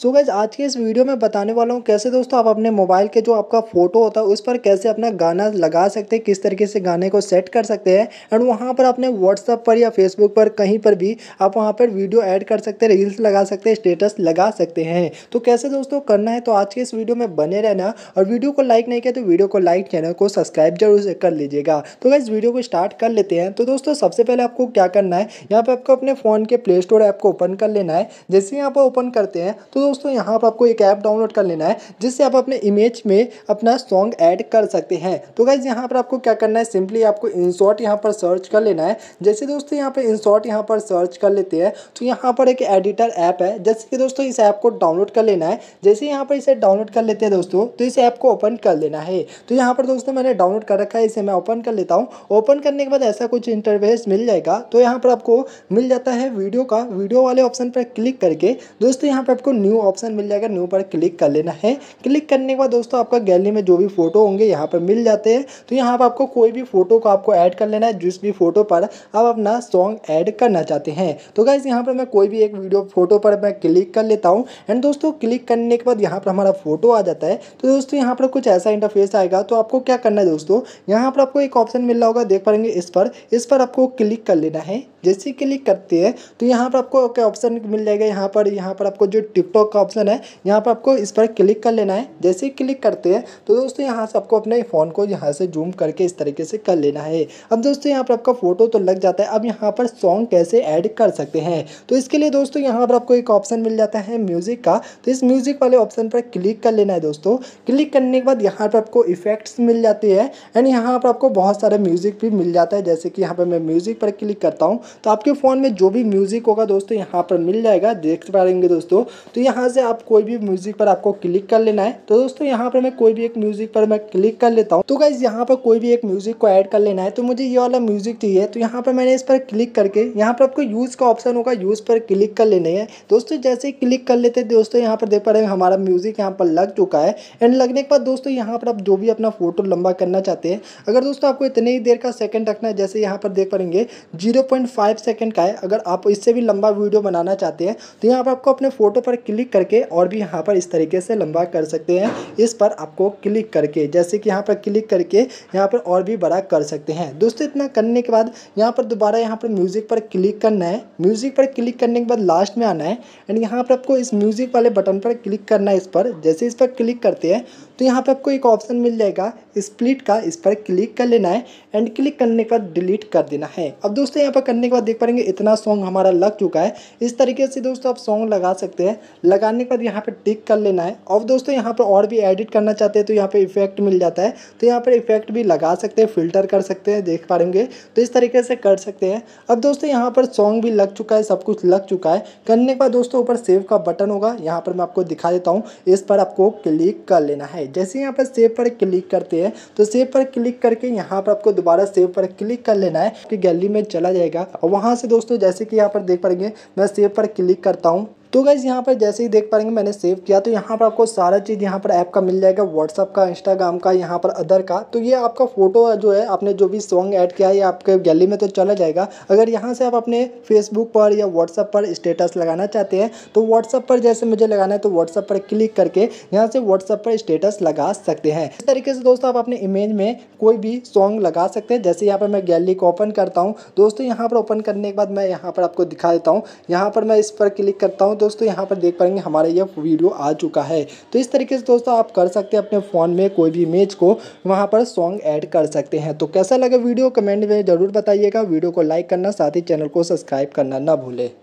सो so guys आज के इस वीडियो में बताने वाला हूँ कैसे दोस्तों आप अपने मोबाइल के जो आपका फ़ोटो होता है उस पर कैसे अपना गाना लगा सकते हैं किस तरीके से गाने को सेट कर सकते हैं एंड वहाँ पर अपने व्हाट्सअप पर या फेसबुक पर कहीं पर भी आप वहाँ पर वीडियो ऐड कर सकते हैं रील्स लगा सकते हैं स्टेटस लगा सकते हैं तो कैसे दोस्तों करना है तो आज के इस वीडियो में बने रहना और वीडियो को लाइक नहीं किया तो वीडियो को लाइक चैनल को सब्सक्राइब जरूर कर लीजिएगा तो गैस वीडियो को स्टार्ट कर लेते हैं तो दोस्तों सबसे पहले आपको क्या करना है यहाँ पर आपको अपने फ़ोन के प्ले स्टोर ऐप को ओपन कर लेना है जैसे ही आप ओपन करते हैं तो दोस्तों यहाँ पर आपको एक ऐप डाउनलोड कर लेना है जिससे आप अपने इमेज में अपना सॉन्ग ऐड कर सकते हैं तो गाइज यहाँ पर आपको क्या करना है सिंपली आपको इंसॉर्ट यहाँ पर सर्च कर लेना है जैसे दोस्तों यहाँ पर इंसॉर्ट यहाँ पर सर्च कर लेते हैं तो यहाँ पर एक एडिटर ऐप है जैसे कि दोस्तों इस ऐप को डाउनलोड कर लेना है जैसे यहाँ पर इसे डाउनलोड कर लेते हैं दोस्तों तो इस ऐप को ओपन कर लेना है तो यहाँ पर दोस्तों मैंने डाउनलोड कर रखा है इसे मैं ओपन कर लेता हूँ ओपन करने के बाद ऐसा कुछ इंटरवेस मिल जाएगा तो यहाँ पर आपको मिल जाता है वीडियो का वीडियो वाले ऑप्शन पर क्लिक करके दोस्तों यहाँ पर आपको न्यू न्यू ऑप्शन मिल जाएगा न्यू पर क्लिक कर लेना है क्लिक करने के बाद दोस्तों आपका गैलरी में जो भी फोटो होंगे यहाँ पर मिल जाते हैं तो यहाँ पर आपको कोई भी फोटो को आपको ऐड कर लेना है जिस भी फोटो पर आप अपना सॉन्ग ऐड करना चाहते हैं तो गाइज यहाँ पर मैं कोई भी एक वीडियो फोटो पर मैं क्लिक कर लेता हूँ एंड दोस्तों क्लिक करने के बाद यहाँ पर हमारा फोटो आ जाता है तो दोस्तों यहाँ पर कुछ ऐसा इंटरफेस आएगा तो आपको क्या करना है दोस्तों यहाँ पर आपको एक ऑप्शन मिल रहा होगा देख पाएंगे इस पर इस पर आपको क्लिक कर लेना है जैसे क्लिक करते हैं तो यहाँ पर आपको ऑप्शन मिल जाएगा यहाँ पर यहाँ पर आपको जो टिकटॉक लॉक का ऑप्शन है यहाँ पर आपको इस पर क्लिक कर लेना है जैसे ही क्लिक करते हैं तो दोस्तों यहाँ से आपको अपने फ़ोन को यहाँ से जूम करके इस तरीके से कर लेना है अब दोस्तों यहाँ पर आपका फ़ोटो तो लग जाता है अब यहाँ पर सॉन्ग कैसे ऐड कर सकते हैं तो इसके लिए दोस्तों यहाँ पर आपको एक ऑप्शन मिल जाता है म्यूज़िक का तो इस म्यूज़िक वाले ऑप्शन पर क्लिक कर लेना है दोस्तों क्लिक करने के बाद यहाँ पर आपको इफेक्ट्स मिल जाते हैं एंड यहाँ पर आपको बहुत सारे म्यूज़िक भी मिल जाता है जैसे कि यहाँ पर मैं म्यूज़िक पर क्लिक करता हूँ तो आपके फ़ोन में जो भी म्यूज़िक होगा दोस्तों यहाँ पर मिल जाएगा देख पाएंगे दोस्तों तो यहाँ यहाँ से आप कोई भी म्यूजिक पर आपको क्लिक कर लेना है तो दोस्तों यहाँ पर मैं कोई भी एक म्यूजिक पर मैं क्लिक कर लेता हूँ तो गाइज यहाँ पर कोई भी एक म्यूजिक को ऐड कर लेना है तो मुझे ये वाला म्यूजिक चाहिए तो यहाँ पर मैंने इस पर क्लिक करके यहाँ पर आपको यूज का ऑप्शन होगा यूज पर क्लिक कर लेना है दोस्तों जैसे ही क्लिक कर लेते दोस्तों यहाँ पर देख पा रहे हैं हमारा म्यूजिक यहाँ पर लग चुका है एंड लगने के बाद दोस्तों यहाँ पर आप जो भी अपना फोटो लंबा करना चाहते हैं अगर दोस्तों आपको इतने ही देर का सेकंड रखना है जैसे यहाँ पर देख पाएंगे जीरो पॉइंट फाइव सेकेंड का है अगर आप इससे भी लंबा वीडियो बनाना चाहते हैं तो यहाँ पर आपको अपने फोटो पर क्लिक क्लिक करके और भी यहाँ पर इस तरीके से लंबा कर सकते हैं इस पर आपको क्लिक करके जैसे कि यहाँ पर क्लिक करके यहाँ पर और भी बड़ा कर सकते हैं दोस्तों इतना करने के बाद यहाँ पर दोबारा यहाँ पर म्यूज़िक पर क्लिक करना है म्यूज़िक पर क्लिक करने के बाद लास्ट में आना है एंड यहाँ पर आपको इस म्यूज़िक वाले बटन पर क्लिक करना है इस पर जैसे इस पर क्लिक करते हैं तो यहाँ पे आपको एक ऑप्शन मिल जाएगा स्प्लिट का इस पर क्लिक कर लेना है एंड क्लिक करने के बाद डिलीट कर देना है अब दोस्तों यहाँ पर करने के बाद देख पाएंगे इतना सॉन्ग हमारा लग चुका है इस तरीके से दोस्तों आप सॉन्ग लगा सकते हैं लगाने के बाद यहाँ पर टिक कर लेना है और दोस्तों यहाँ पर और भी एडिट करना चाहते हैं तो यहाँ पर इफेक्ट मिल जाता है तो यहाँ पर इफेक्ट भी लगा सकते हैं फिल्टर कर सकते हैं देख पाएंगे तो इस तरीके से कर सकते हैं अब दोस्तों यहाँ पर सॉन्ग भी लग चुका है सब कुछ लग चुका है करने के बाद दोस्तों ऊपर सेव का बटन होगा यहाँ पर मैं आपको दिखा देता हूँ इस पर आपको क्लिक कर लेना है है जैसे यहाँ पर सेव पर क्लिक करते हैं तो सेव पर क्लिक करके यहाँ पर आपको दोबारा सेव पर क्लिक कर लेना है कि गैलरी में चला जाएगा और वहाँ से दोस्तों जैसे कि यहाँ पर देख पाएंगे मैं सेव पर क्लिक करता हूँ तो गाइज़ यहाँ पर जैसे ही देख पाएंगे मैंने सेव किया तो यहाँ पर आपको सारा चीज़ यहाँ पर ऐप का मिल जाएगा व्हाट्सअप का इंस्टाग्राम का यहाँ पर अदर का तो ये आपका फोटो जो है आपने जो भी सॉन्ग ऐड किया है ये आपके गैली में तो चला जाएगा अगर यहाँ से आप अपने फेसबुक पर या व्हाट्सअप पर स्टेटस लगाना चाहते हैं तो व्हाट्सअप पर जैसे मुझे लगाना है तो व्हाट्सअप पर क्लिक करके यहाँ से व्हाट्सअप पर स्टेटस लगा सकते हैं इस तरीके से दोस्तों आप अपने इमेज में कोई भी सॉन्ग लगा सकते हैं जैसे यहाँ पर मैं गैली को ओपन करता हूँ दोस्तों यहाँ पर ओपन करने के बाद मैं यहाँ पर आपको दिखा देता हूँ यहाँ पर मैं इस पर क्लिक करता हूँ हूँ दोस्तों यहाँ पर देख पाएंगे हमारा ये वीडियो आ चुका है तो इस तरीके से दोस्तों आप कर सकते हैं अपने फ़ोन में कोई भी इमेज को वहाँ पर सॉन्ग ऐड कर सकते हैं तो कैसा लगा वीडियो कमेंट में ज़रूर बताइएगा वीडियो को लाइक करना साथ ही चैनल को सब्सक्राइब करना ना भूलें